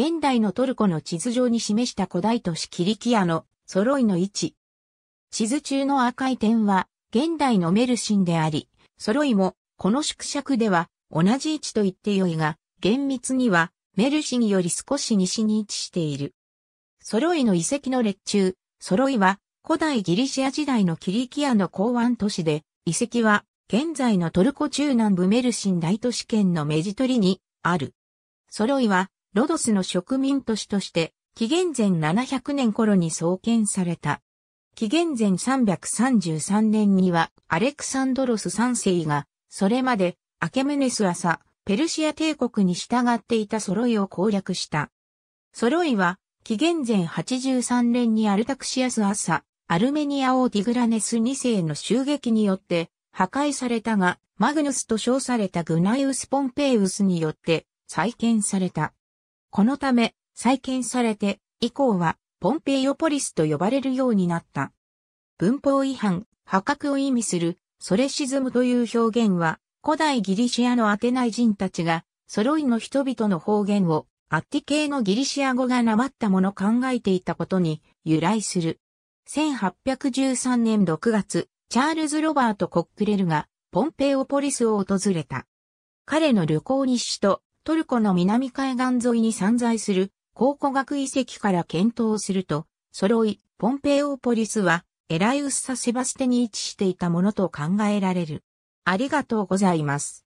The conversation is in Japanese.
現代のトルコの地図上に示した古代都市キリキアの揃いの位置。地図中の赤い点は現代のメルシンであり、揃いもこの縮尺では同じ位置と言ってよいが、厳密にはメルシンより少し西に位置している。揃いの遺跡の列中、揃いは古代ギリシア時代のキリキアの港湾都市で、遺跡は現在のトルコ中南部メルシン大都市圏のメジトリにある。揃いはロドスの植民都市として、紀元前700年頃に創建された。紀元前333年には、アレクサンドロス3世が、それまで、アケメネス朝、ペルシア帝国に従っていた揃いを攻略した。揃いは、紀元前83年にアルタクシアス朝、アルメニア王ディグラネス2世の襲撃によって、破壊されたが、マグヌスと称されたグナイウス・ポンペイウスによって再建された。このため、再建されて、以降は、ポンペイオポリスと呼ばれるようになった。文法違反、破格を意味する、ソレシズムという表現は、古代ギリシアのアテナイ人たちが、揃いの人々の方言を、アッティ系のギリシア語がなまったもの考えていたことに由来する。1813年6月、チャールズ・ロバート・コックレルがポンペイオポリスを訪れた。彼の旅行日誌とトルコの南海岸沿いに散在する考古学遺跡から検討すると、揃い、ポンペイオーポリスは、エライウッサセバステに位置していたものと考えられる。ありがとうございます。